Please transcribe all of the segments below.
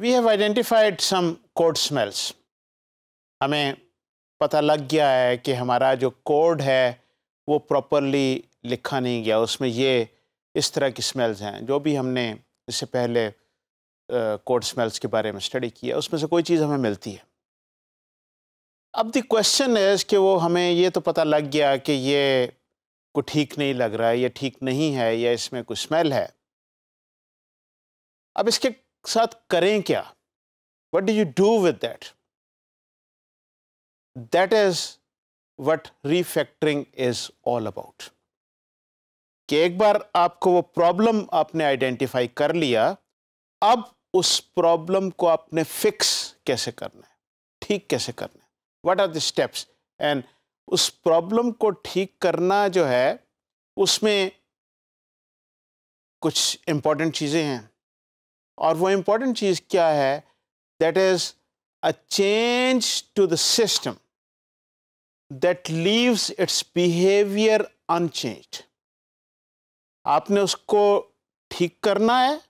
we have identified some code smells हमें पता लग गया है कि हमारा जो कोड है वो प्रॉपरली लिखा नहीं गया उसमें ये इस तरह की स्मेल्स हैं जो भी हमने इससे पहले कोड स्मेल्स के बारे में स्टडी किया उसमें से कोई चीज़ हमें मिलती है अब द क्वेश्चन इज़ कि वो हमें ये तो पता लग गया कि ये को ठीक नहीं लग रहा है या ठीक नहीं है या इसमें कुछ स्मेल है अब इसके साथ करें क्या what do you do with that that is what refactoring is all about कि एक बार आपको वो प्रॉब्लम आपने आइडेंटिफाई कर लिया अब उस प्रॉब्लम को आपने फिक्स कैसे करना है ठीक कैसे करना है what are the steps and उस प्रॉब्लम को ठीक करना जो है उसमें कुछ इंपॉर्टेंट चीज़ें हैं और वो इम्पोर्टेंट चीज़ क्या है that is a change to the system that leaves its behaviour unchanged आपने उसको ठीक करना है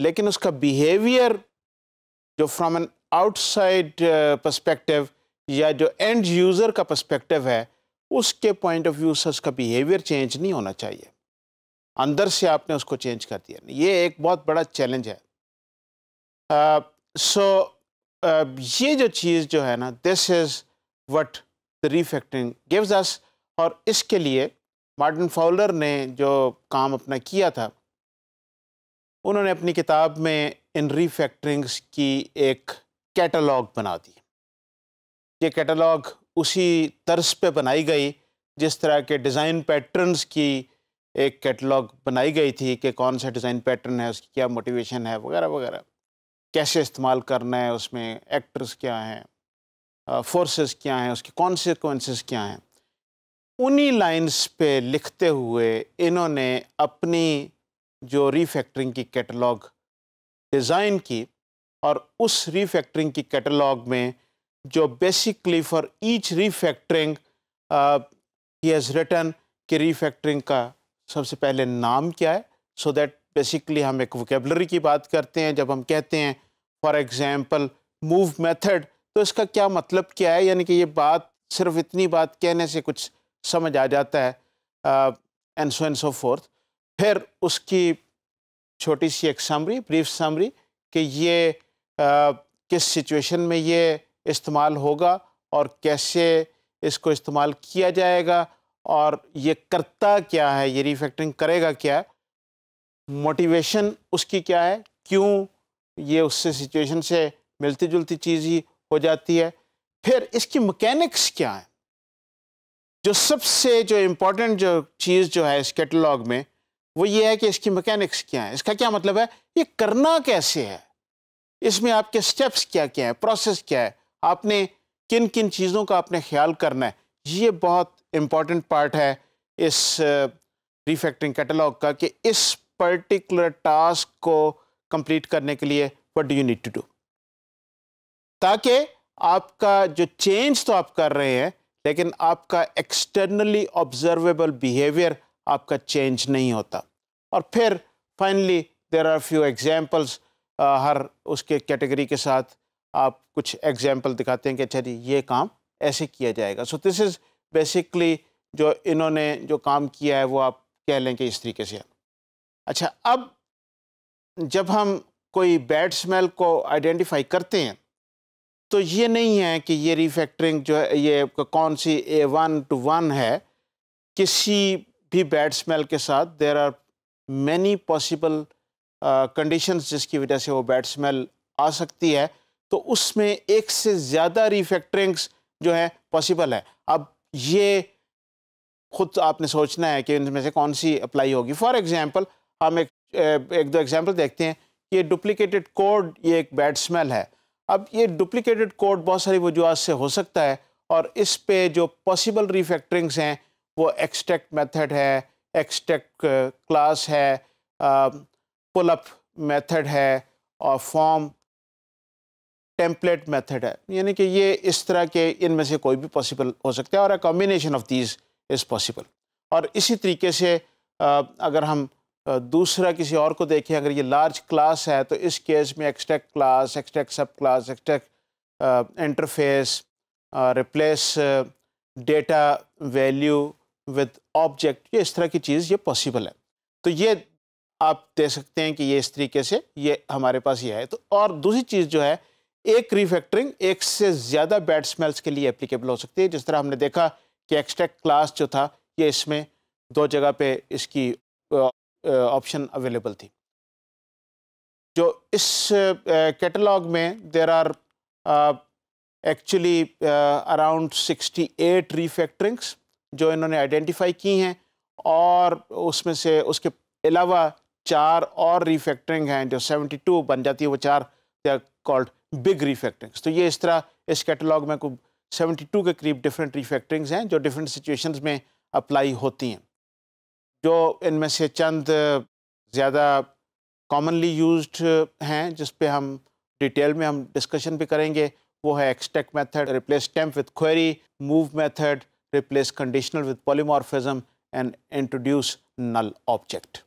लेकिन उसका बिहेवियर जो फ्रॉम एन आउटसाइड पर्सपेक्टिव या जो एंड यूज़र का पर्सपेक्टिव है उसके पॉइंट ऑफ व्यू से उसका बिहेवियर चेंज नहीं होना चाहिए अंदर से आपने उसको चेंज कर दिया ये एक बहुत बड़ा चैलेंज है सो uh, uh, ये जो चीज़ जो है ना this is what the refactoring gives us और इसके लिए मार्टिन फाउलर ने जो काम अपना किया था उन्होंने अपनी किताब में इन रिफैक्टरिंग्स की एक कैटलॉग बना दी ये कैटलॉग उसी तर्ज पे बनाई गई जिस तरह के डिज़ाइन पैटर्न्स की एक कैटलॉग बनाई गई थी कि कौन सा डिज़ाइन पैटर्न है उसकी क्या मोटिवेशन है वगैरह वगैरह कैसे इस्तेमाल करना है उसमें एक्टर्स क्या हैं फोर्सेस क्या हैं उसके कॉन्सिक्वेंसेस क्या हैं उन्हीं लाइंस पे लिखते हुए इन्होंने अपनी जो रीफैक्टरिंग की कैटलॉग डिज़ाइन की और उस रीफैक्टरिंग की कैटलॉग में जो basically for each refactoring he has written कि रीफैक्टरिंग का सबसे पहले नाम क्या है सो दैट बेसिकली हम एक वोकेबलरी की बात करते हैं जब हम कहते हैं फॉर एग्ज़ाम्पल मूव मेथड तो इसका क्या मतलब क्या है यानी कि ये बात सिर्फ इतनी बात कहने से कुछ समझ आ जाता है and so and so forth फिर उसकी छोटी सी एक समरी ब्रीफ समरी कि ये आ, किस सिचुएशन में ये इस्तेमाल होगा और कैसे इसको इस्तेमाल किया जाएगा और ये करता क्या है ये रिफेक्टिंग करेगा क्या मोटिवेशन उसकी क्या है क्यों ये उससे सिचुएशन से मिलती जुलती चीज़ ही हो जाती है फिर इसकी मकैनिक्स क्या है जो सबसे जो इम्पोर्टेंट जो चीज़ जो है इस कैटलॉग में वो ये है कि इसकी मकैनिक्स क्या है इसका क्या मतलब है ये करना कैसे है इसमें आपके स्टेप्स क्या क्या है प्रोसेस क्या है आपने किन किन चीज़ों का आपने ख्याल करना है ये बहुत इम्पॉर्टेंट पार्ट है इस रिफैक्टरिंग uh, कैटलॉग का कि इस पर्टिकुलर टास्क को कंप्लीट करने के लिए what do you need to do ताकि आपका जो चेंज तो आप कर रहे हैं लेकिन आपका एक्सटर्नली ऑब्जर्वेबल बिहेवियर आपका चेंज नहीं होता और फिर finally there are few examples हर उसके कैटेगरी के साथ आप कुछ एग्जाम्पल दिखाते हैं कि अच्छा जी ये काम ऐसे किया जाएगा सो दिस इज़ बेसिकली जो इन्होंने जो काम किया है वो आप कह लें कि इस तरीके से अच्छा अब जब हम कोई बैड स्मेल को आइडेंटिफाई करते हैं तो ये नहीं है कि ये रिफैक्टरिंग जो है ये कौन सी ए वन टू वन है किसी भी बैड स्मेल के साथ there are many possible conditions जिसकी वजह से वो बैड स्मेल आ सकती है तो उसमें एक से ज़्यादा रिफैक्टरिंग्स जो है पॉसिबल है अब ये खुद आपने सोचना है कि इनमें से कौन सी अप्लाई होगी फॉर एग्ज़ाम्पल हम एक एक दो एग्जाम्पल देखते हैं ये डुप्लिकेटेड कोड ये एक बैड स्मेल है अब ये डुप्लिकेटेड कोड बहुत सारी वजूहत से हो सकता है और इस पे जो पॉसिबल रिफैक्टरिंग्स हैं वो एक्सटेक्ट मेथड है एक्सटेक्ट क्लास है पुलअप मैथड मेथड है और फॉर्म टेम्पलेट मेथड है यानी कि ये इस तरह के इनमें से कोई भी पॉसिबल हो सकता है और a combination of these is possible और इसी तरीके से आ, अगर हम दूसरा किसी और को देखें अगर ये लार्ज क्लास है तो इस केस में extract class extract subclass extract interface replace data value with object ये इस तरह की चीज़ ये पॉसिबल है तो ये आप दे सकते हैं कि ये इस तरीके से ये हमारे पास ये है तो और दूसरी चीज़ जो है एक रिफैक्टरिंग एक से ज़्यादा बैड स्मेल्स के लिए एप्लीकेबल हो सकती है जिस तरह हमने देखा कि एक्सट्रैक्ट क्लास जो था ये इसमें दो जगह पे इसकी ऑप्शन अवेलेबल थी जो इस कैटलॉग में there are actually around 68 refactorings जो इन्होंने आइडेंटिफाई की हैं और उसमें से उसके अलावा चार और रीफैक्टरिंग हैं जो 72 बन जाती है वो चार they are called big refactorings तो ये इस तरह इस कैटलॉग में कुछ 72 के करीब डिफरेंट रीफैक्टरिंग्स हैं जो डिफरेंट सिचुएशंस में अप्लाई होती हैं जो इनमें से चंद ज़्यादा कॉमनली यूज्ड हैं जिस पे हम डिटेल में हम डिस्कशन भी करेंगे वो है extract method replace temp with query move method replace conditional with polymorphism and introduce null object